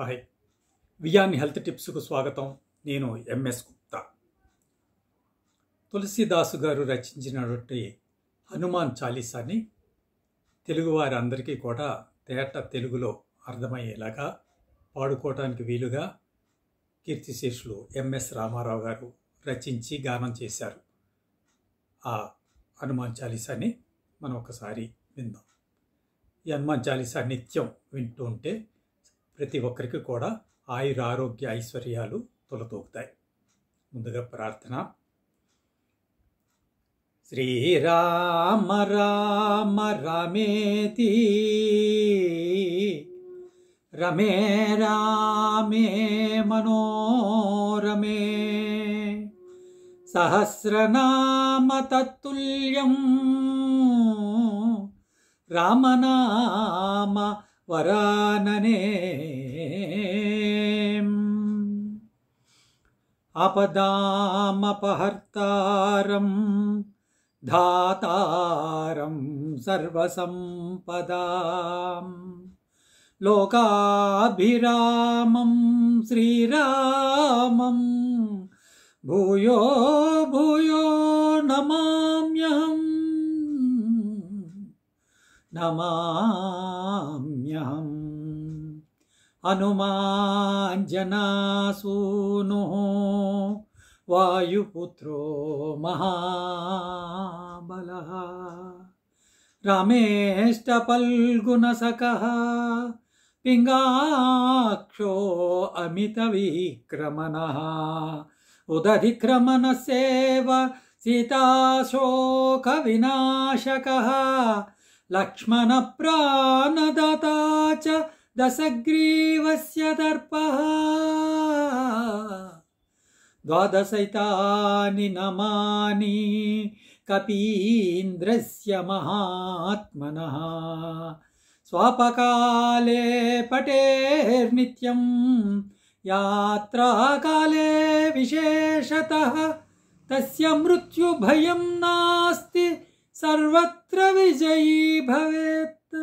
hi Wiaan health టిప్స్కు స్వాగతం నేను MS Gupta తులసిదాసు గారు రచించినటువంటి హనుమాన్ చాలీసాని తెలుగువారందరికీ కూడా తేట తెలుగులో అర్థమయ్యేలాగా పాడుకోవటానికి వీలుగా కీర్తిశేషులు ఎంఎస్ రామారావు గారు రచించి గానం చేశారు ఆ హనుమాన్ చాలీసాని మనం ఒకసారి విందాం ఈ హనుమాన్ చాలీసా నిత్యం వింటూ ఉంటే ప్రతి ఒక్కరికి కూడా ఆయుర ఆరోగ్య ఐశ్వర్యాలు తొలతూగుతాయి ముందుగా ప్రార్థన శ్రీరామ రామ రమేతి రమే రామే మనోరమే సహస్రనామ తత్తుల్యం రామనామ परानने अपदामपहर्तारं धातारं सर्वसम्पदाम् लोकाभिरामं श्रीरामम् भूयो भूयो नमाम्यहम् नमाम्यहम् हनुमाञ्जनासूनुः वायुपुत्रो महाबलः रमेष्टपल्गुनसकः पिङ्गाक्षो अमितविक्रमणः उदधिक्रमणसेव सिताशोकविनाशकः लक्ष्मणप्राणदता च दशग्रीवस्य दर्पः द्वादशैतानि नमानि कपीन्द्रस्य महात्मनः स्वापकाले पटेर्नित्यं यात्राकाले विशेषतः तस्य मृत्युभयं नास्ति సర్వత్ర విజయీ భవేత్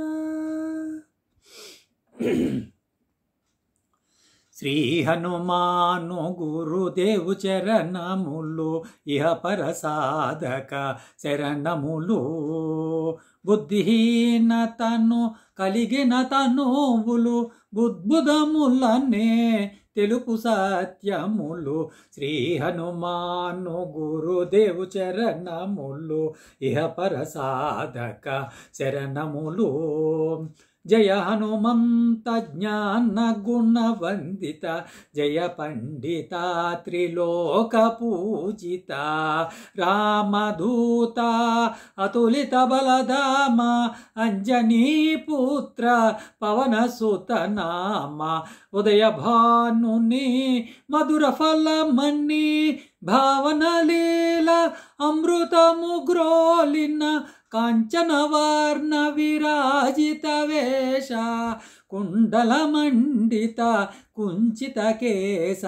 శ్రీ హనుమాను గురుదేవు చరణములు ఇహ పర సాధక శరణములు బుద్ధిహీనతను కలిగిన తనువులు బుద్భుదములనే తెలుపు సత్యములు శ్రీ హనుమాను గురుదేవు చరణములు ఇహ పర సాధక శరణములు जय हनुमन्त जय जयपण्डिता त्रिलोकपूजिता रामधूता अतुलितबलदामा अञ्जनीपुत्र पवनसुतनाम उदयभानुनी मधुरफलमनि भावनलीला अमृतमुग्रोलिन् काञ्चनवर्णविराजितवेश कुण्डलमण्डित कुञ्चितकेश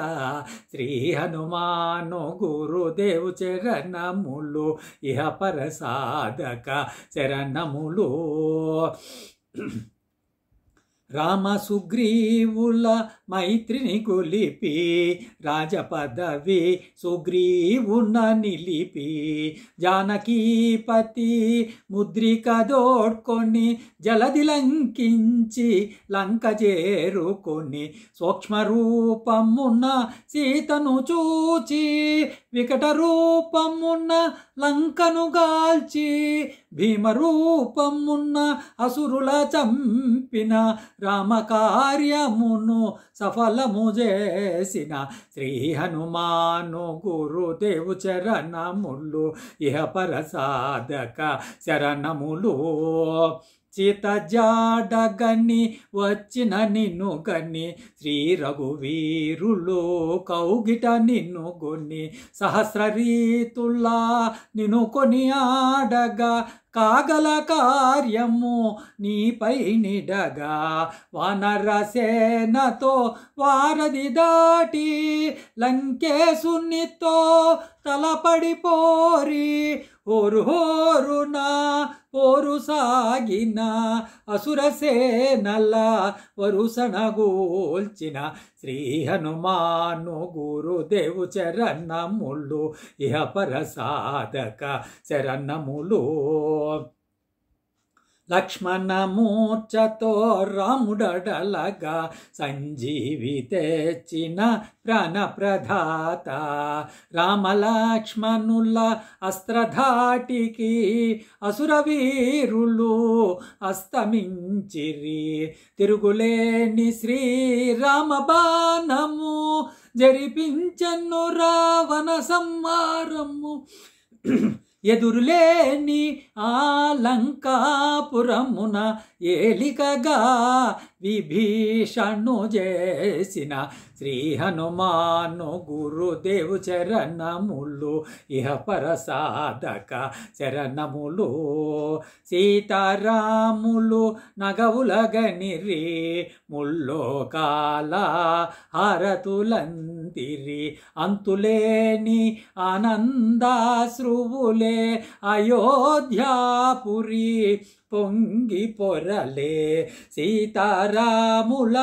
श्रीहनुमानु गुरुदेव चरणमुलु इह परसाधक चरणमुलु రామ సుగ్రీవుల మైత్రిని కొలిపి రాజపదవి సుగ్రీవున నిలిపి జానకీపతి ముద్రిక దోడ్కొని జలది లంకించి లంక చేరుకొని సూక్ష్మరూపమున్న సీతను చూచి వికట రూపమున్న లంకను గాల్చి భీమరూపమున్న అసురుల చంపిన రామకార్యమును సఫలము చేసిన శ్రీ హనుమాను గురుదేవు చరణములు ఇహ పరసాధక శరణములు చితజాడగని వచ్చిన నిన్ను గని శ్రీ రఘువీరులో కౌగిట నిన్ను గొని సహస్ర రీతుల్లా నిన్ను కొని ఆడగా కాగల కార్యము నీపై నిడగా వానర సేనతో వారధి దాటి లంకేశునితో తలపడిపోరి ಓರು ಹೋರುನ ಓರು ಸಾಗಿನ ಅಸುರ ಸೇನಲ್ಲ ವರುಸಣಗೋಲ್ಚಿನ ಶ್ರೀ ಹನುಮಾನು ಗುರುದೇವು ಚರಣ ಮುಳ್ಳು ಇಹ ಪರ ಸಾಧಕ ಚರನ್ನ ಮುಳ್ಳು లక్ష్మణమూర్చతో రాముడలగా సంజీవి తెచ్చిన ప్రాణప్రధాత రామలక్ష్మణుల అస్త్రధాటికి అసురవీరులు అస్తమించిరి తిరుగులేని శ్రీరామబాణము జరిపించను రావణ సంహారము ఎదురులేని ఆలంకాపురమున ఏలికగా విభీషణు చేసిన శ్రీ హనుమాను గురుదేవు చరణములు ఇహపర సాధక చరణములు సీతారాములు నగవులగని రే ముల్లో కాల హారతులన్ పొందిరి అంతులేని ఆనందాశ్రువులే అయోధ్యాపురి పొంగి పొరలే సీతారాముల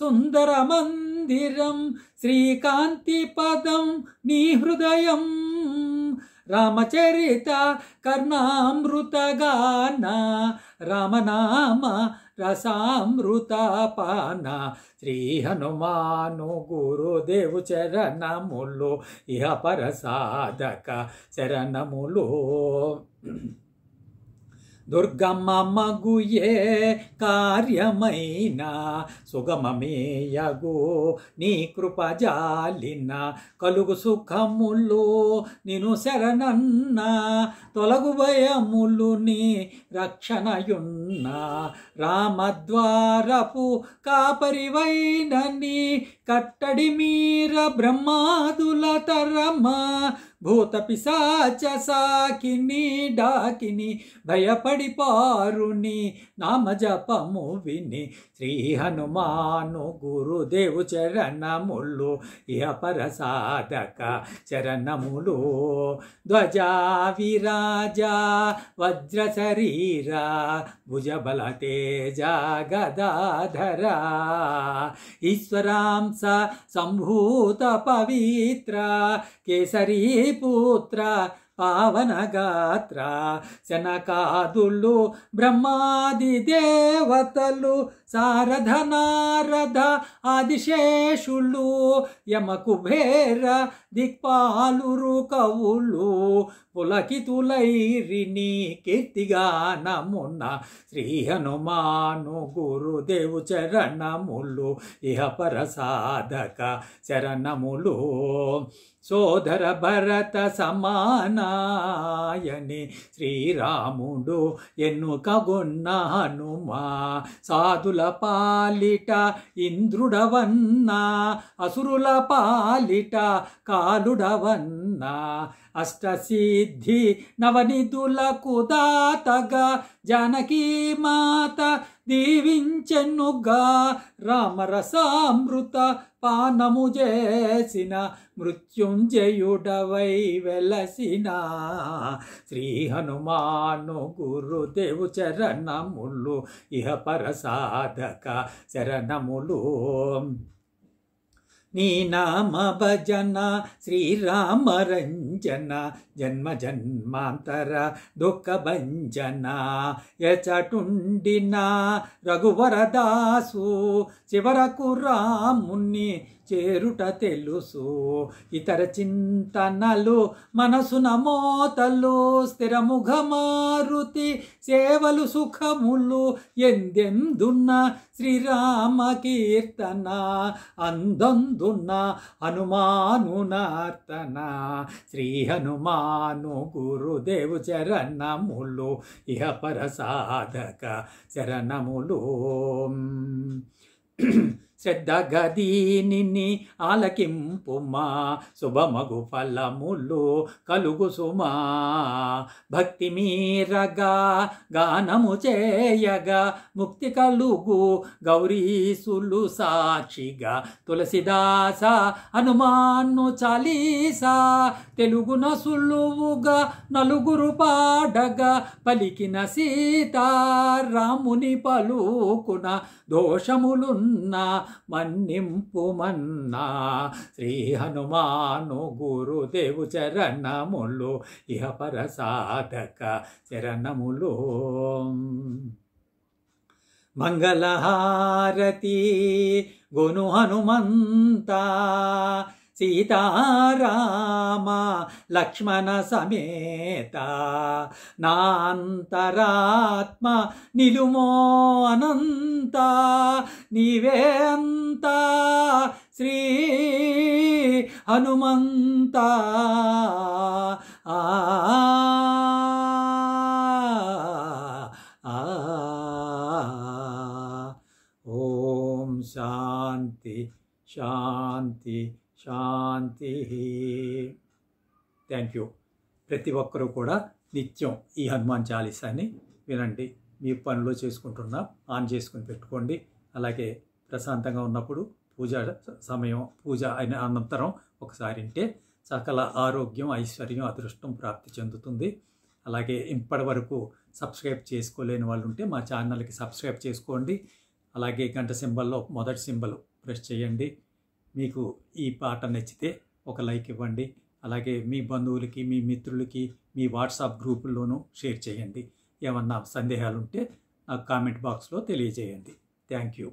సుందర మందిరం శ్రీకాంతి పదం నీ హృదయం రామచరిత కర్ణామృత గాన రామనామ రసామృత పాన శ్రీ హనుమాను గురుదేవు చరణములు ఇహ పరసాధక చరణములు దుర్గమ్మ మగుయే కార్యమైన సుగమమేయగో నీ జాలిన కలుగు సుఖములు నిను శరణన్న తొలగు భయములు నీ రక్షణయున్న రామద్వారపు కాపరివైన నీ కట్టడి మీర బ్రహ్మాదుల తరమా భూతపిశాచ సాకిని డాకిని భయపడి పారుని నామ జపము విని శ్రీ హనుమాను గురుదేవు చరణములు ఇహపర సాధక చరణములు ధ్వజ విరాజ వజ్ర శరీరా భుజబల తేజ గదాధర ఈశ్వరాంస సంభూత పవిత్ర కేసరీ ಪುತ್ರ ಪಾವನ ಗಾತ್ರ ಶನಕಾದುಲು ಬ್ರಹ್ಮಾದಿ ದೇವತಲು సారథ నారద ఆదిశేషులు యమకుబేర దిక్పాలురు కవులు కీర్తిగా నమున్న శ్రీ హనుమాను గురుదేవు చరణములు ఇహపర సాధక చరణములు సోదర భరత సమానాయని శ్రీరాముడు ఎన్నుకగొన్న హనుమా సాధుల అసురుల పాలిట ఇంద్రుడవన్నా అసురుల పాలిట కాలుడవన్నా అష్టసిద్ధి నవనిధులకు దాతగా జానకీ మాత దీవించెన్నుగా రామరసామృత పానము చేసిన మృత్యుంజయుడవై వెలసిన శ్రీ హనుమాను గురుదేవు చరణములు ఇహ పరసాధక శరణములు నీ నామ భజన శ్రీరామ రంజన జన్మ జన్మాంతర దుఃఖ భంజన ఎచటుండిన రఘువరదాసు చివరకు రాముని చేరుట తెలుసు ఇతర చింతనలు మనసు నమోతలు స్థిరముఖ మారుతి సేవలు సుఖములు ఎందెందున్న శ్రీరామ కీర్తన అందందు హనుమాను నర్తన శ్రీ హనుమాను గురుదేవు చరణములు ఇహ పర సాధక చరణములు శ్రద్ధగదీని దీనిని ఆలకింపుమా శుభమగు ఫలములు కలుగు సుమా భక్తి మీరగా గానము చేయగా ముక్తి కలుగు గౌరీసులు సాక్షిగా తులసిదాస హనుమాన్ను చాలీసా తెలుగున నసులువుగా నలుగురు పాడగా పలికిన సీతారాముని పలుకున దోషములున్నా మన్నింపుమన్నా శ్రీ హనుమాను గురుదేవు చరణములు ఇహ పర సాధక చరణములు మంగళహారతి గొను హనుమంత సీతారామ లక్ష్మణ సమేత నాంతరాత్మ నిలుమో అనంత నీవేంత నీవేంత శ్రీ హనుమంత ఓం శాంతి శాంతి శాంతి థ్యాంక్ యూ ప్రతి ఒక్కరూ కూడా నిత్యం ఈ హనుమాన్ చాలీసాని వినండి మీ పనిలో చేసుకుంటున్నా ఆన్ చేసుకుని పెట్టుకోండి అలాగే ప్రశాంతంగా ఉన్నప్పుడు పూజ సమయం పూజ అయిన అనంతరం ఒకసారి వింటే సకల ఆరోగ్యం ఐశ్వర్యం అదృష్టం ప్రాప్తి చెందుతుంది అలాగే ఇప్పటి వరకు సబ్స్క్రైబ్ చేసుకోలేని వాళ్ళు ఉంటే మా ఛానల్కి సబ్స్క్రైబ్ చేసుకోండి అలాగే గంట సింబల్లో మొదటి సింబల్ ప్రెస్ చేయండి మీకు ఈ పాట నచ్చితే ఒక లైక్ ఇవ్వండి అలాగే మీ బంధువులకి మీ మిత్రులకి మీ వాట్సాప్ గ్రూపుల్లోనూ షేర్ చేయండి ఏమన్నా సందేహాలుంటే నాకు కామెంట్ బాక్స్లో తెలియజేయండి థ్యాంక్ యూ